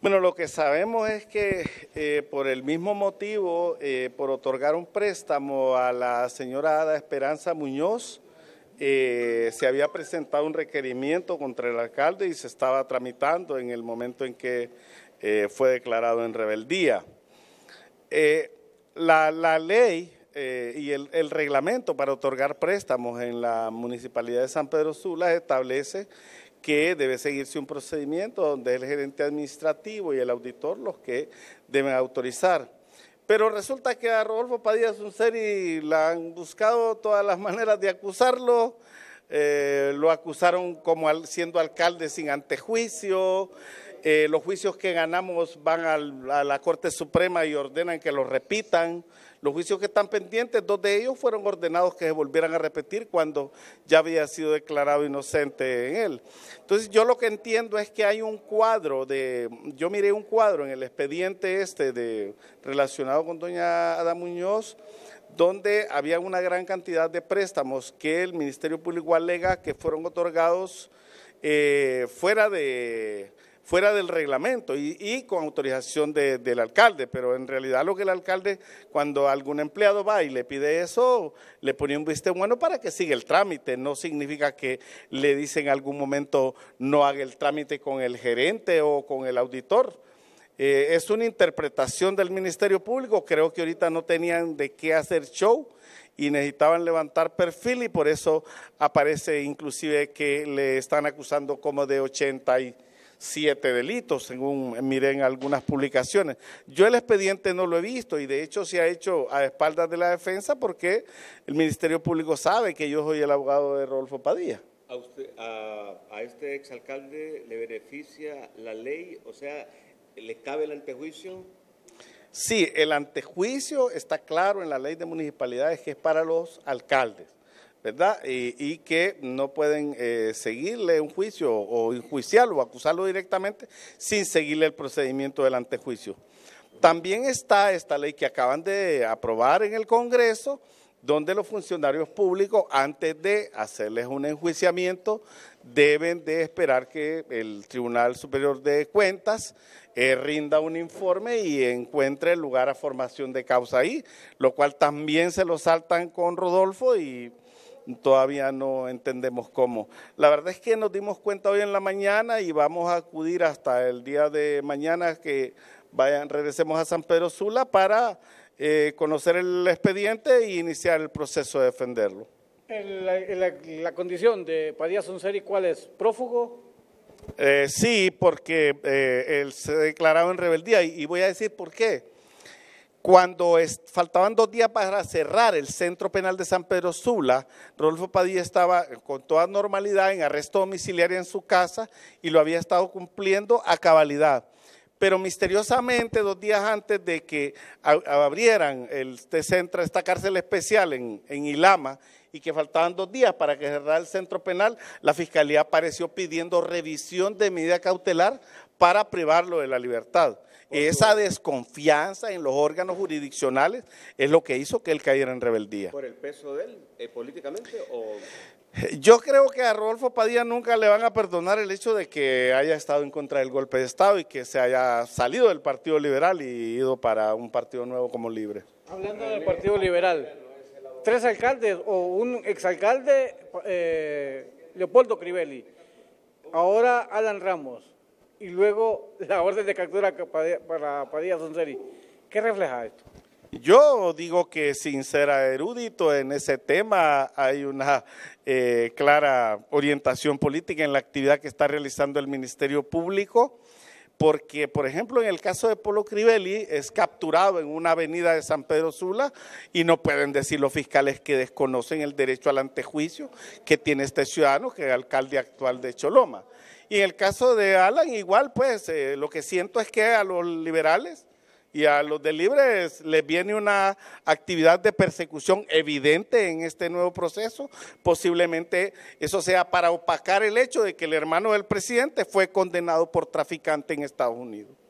Bueno, lo que sabemos es que eh, por el mismo motivo, eh, por otorgar un préstamo a la señora Ada Esperanza Muñoz, eh, se había presentado un requerimiento contra el alcalde y se estaba tramitando en el momento en que fue declarado en rebeldía. La, ley y el, el reglamento para otorgar préstamos en la Municipalidad de San Pedro Sula establece que debe seguirse un procedimiento donde el gerente administrativo y el auditor los que deben autorizar. Pero resulta que a Rodolfo Padilla Sunseri la han buscado todas las maneras de acusarlo. Eh, lo acusaron como siendo alcalde sin antejuicio. Eh, los juicios que ganamos van a la Corte Suprema y ordenan que los repitan. Los juicios que están pendientes, dos de ellos fueron ordenados que se volvieran a repetir cuando ya había sido declarado inocente en él. Entonces yo lo que entiendo es que hay un cuadro de, yo miré un cuadro en el expediente este de relacionado con doña Ada Muñoz, donde había una gran cantidad de préstamos que el Ministerio Público alega que fueron otorgados eh, fuera de fuera del reglamento y, con autorización del alcalde, pero en realidad lo que el alcalde, cuando algún empleado va y le pide eso, le pone un viste bueno para que siga el trámite, no significa que le dice en algún momento no haga el trámite con el gerente o con el auditor. Eh, es una interpretación del Ministerio Público, creo que ahorita no tenían de qué hacer show y necesitaban levantar perfil y por eso aparece inclusive que le están acusando como de 80 y siete delitos, según miren algunas publicaciones. Yo el expediente no lo he visto y de hecho se ha hecho a espaldas de la defensa porque el Ministerio Público sabe que yo soy el abogado de Rodolfo Padilla. ¿A, usted, a, a este exalcalde le beneficia la ley? O sea, ¿le cabe el antejuicio? Sí, el antejuicio está claro en la ley de municipalidades que es para los alcaldes ¿verdad? Y, que no pueden eh, seguirle un juicio o enjuiciarlo o acusarlo directamente sin seguirle el procedimiento del antejuicio. También está esta ley que acaban de aprobar en el Congreso, donde los funcionarios públicos, antes de hacerles un enjuiciamiento, deben de esperar que el Tribunal Superior de Cuentas eh, rinda un informe y encuentre lugar a formación de causa ahí, lo cual también se lo saltan con Rodolfo y todavía no entendemos cómo. La verdad es que nos dimos cuenta hoy en la mañana y vamos a acudir hasta el día de mañana que vayan, regresemos a San Pedro Sula para eh, conocer el expediente e iniciar el proceso de defenderlo. La, condición de Padilla Sonseri ¿cuál es? ¿Prófugo? Eh, sí, porque eh, él se ha declarado en rebeldía y voy a decir por qué cuando faltaban dos días para cerrar el centro penal de San Pedro Sula, Rodolfo Padilla estaba con toda normalidad en arresto domiciliario en su casa y lo había estado cumpliendo a cabalidad pero misteriosamente dos días antes de que abrieran este centro, esta cárcel especial en, Ilama, y que faltaban dos días para que cerrara el centro penal, la fiscalía apareció pidiendo revisión de medida cautelar para privarlo de la libertad. Esa desconfianza en los órganos jurisdiccionales es lo que hizo que él cayera en rebeldía. ¿Por el peso de él eh, políticamente o...? Yo creo que a Rodolfo Padilla nunca le van a perdonar el hecho de que haya estado en contra del golpe de Estado y que se haya salido del Partido Liberal y ido para un partido nuevo como libre. Hablando del Partido Liberal, tres alcaldes o un exalcalde, eh, Leopoldo Crivelli, ahora Alan Ramos y luego la orden de captura para Padilla Sonseri. ¿Qué refleja esto? Yo digo que sin ser erudito en ese tema hay una eh, clara orientación política en la actividad que está realizando el Ministerio Público, porque por ejemplo en el caso de Polo Crivelli es capturado en una avenida de San Pedro Sula y no pueden decir los fiscales que desconocen el derecho al antejuicio que tiene este ciudadano, que es el alcalde actual de Choloma. Y en el caso de Alan igual, pues eh, lo que siento es que a los liberales y a los de libres les viene una actividad de persecución evidente en este nuevo proceso. Posiblemente eso sea para opacar el hecho de que el hermano del presidente fue condenado por traficante en Estados Unidos.